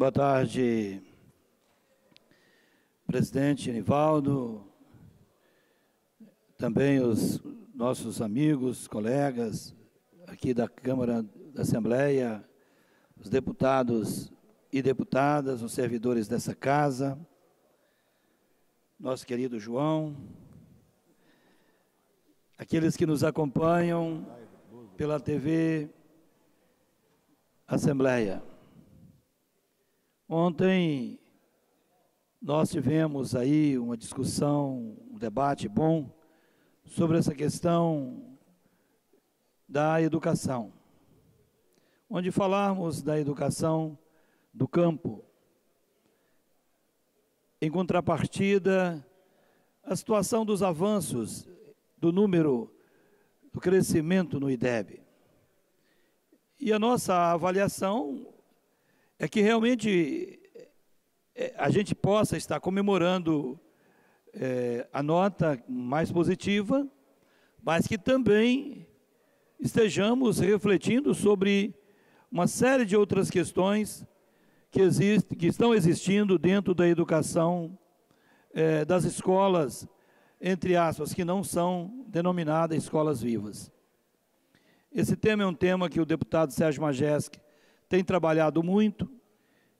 Boa tarde, presidente Nivaldo, também os nossos amigos, colegas aqui da Câmara da Assembleia, os deputados e deputadas, os servidores dessa casa, nosso querido João, aqueles que nos acompanham pela TV Assembleia. Ontem nós tivemos aí uma discussão, um debate bom sobre essa questão da educação, onde falarmos da educação do campo. Em contrapartida, a situação dos avanços do número do crescimento no IDEB. E a nossa avaliação é que realmente é, a gente possa estar comemorando é, a nota mais positiva, mas que também estejamos refletindo sobre uma série de outras questões que, existe, que estão existindo dentro da educação, é, das escolas, entre aspas, que não são denominadas escolas vivas. Esse tema é um tema que o deputado Sérgio Majeski tem trabalhado muito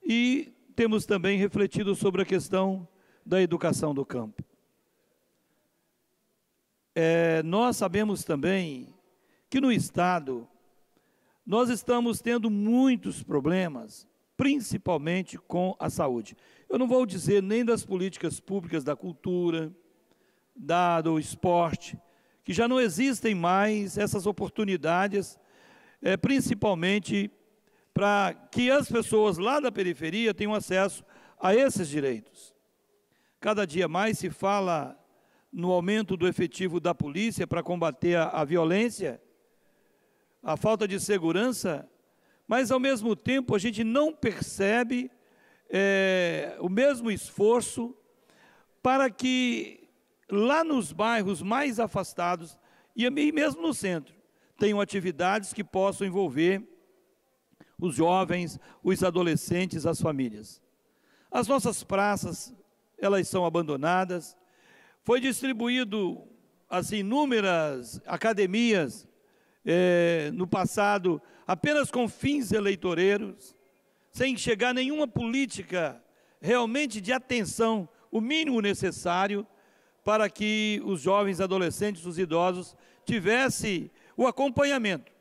e temos também refletido sobre a questão da educação do campo. É, nós sabemos também que no Estado nós estamos tendo muitos problemas, principalmente com a saúde. Eu não vou dizer nem das políticas públicas da cultura, da, do esporte, que já não existem mais essas oportunidades, é, principalmente para que as pessoas lá da periferia tenham acesso a esses direitos. Cada dia mais se fala no aumento do efetivo da polícia para combater a, a violência, a falta de segurança, mas ao mesmo tempo a gente não percebe é, o mesmo esforço para que lá nos bairros mais afastados e mesmo no centro tenham atividades que possam envolver os jovens, os adolescentes, as famílias. As nossas praças, elas são abandonadas. Foi distribuído as assim, inúmeras academias eh, no passado apenas com fins eleitoreiros, sem chegar nenhuma política realmente de atenção, o mínimo necessário para que os jovens, adolescentes, os idosos tivessem o acompanhamento,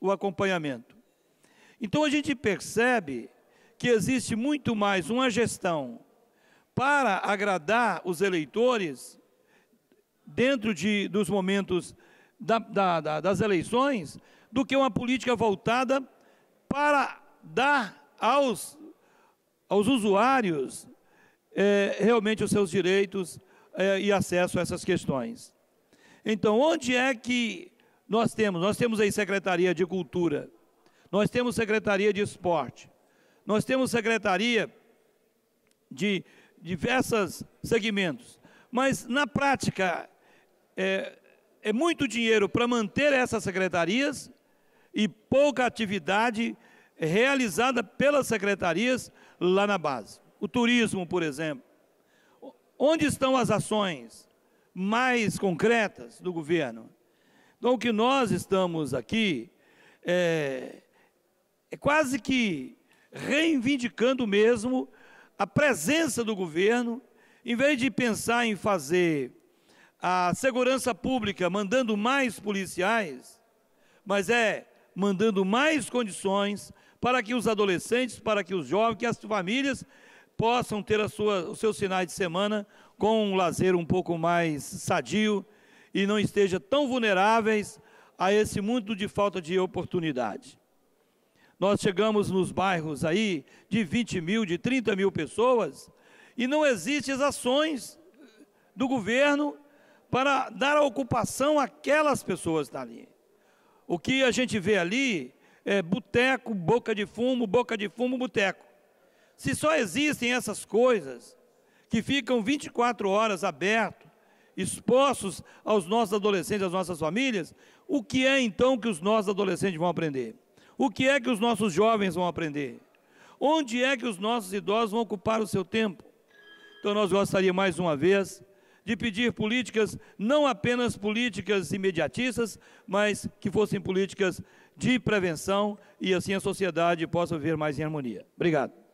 o acompanhamento. Então a gente percebe que existe muito mais uma gestão para agradar os eleitores dentro de, dos momentos da, da, da, das eleições do que uma política voltada para dar aos, aos usuários é, realmente os seus direitos é, e acesso a essas questões. Então, onde é que nós temos? Nós temos aí Secretaria de Cultura, nós temos secretaria de esporte. Nós temos secretaria de diversos segmentos. Mas, na prática, é, é muito dinheiro para manter essas secretarias e pouca atividade realizada pelas secretarias lá na base. O turismo, por exemplo. Onde estão as ações mais concretas do governo? Então, o que nós estamos aqui é, é quase que reivindicando mesmo a presença do governo, em vez de pensar em fazer a segurança pública mandando mais policiais, mas é mandando mais condições para que os adolescentes, para que os jovens, que as famílias possam ter a sua, os seus finais de semana com um lazer um pouco mais sadio e não estejam tão vulneráveis a esse mundo de falta de oportunidade. Nós chegamos nos bairros aí de 20 mil, de 30 mil pessoas, e não existem as ações do governo para dar a ocupação àquelas pessoas dali. O que a gente vê ali é boteco, boca de fumo, boca de fumo, boteco. Se só existem essas coisas que ficam 24 horas abertos, expostos aos nossos adolescentes, às nossas famílias, o que é então que os nossos adolescentes vão aprender? O que é que os nossos jovens vão aprender? Onde é que os nossos idosos vão ocupar o seu tempo? Então, nós gostaríamos mais uma vez de pedir políticas, não apenas políticas imediatistas, mas que fossem políticas de prevenção e assim a sociedade possa viver mais em harmonia. Obrigado.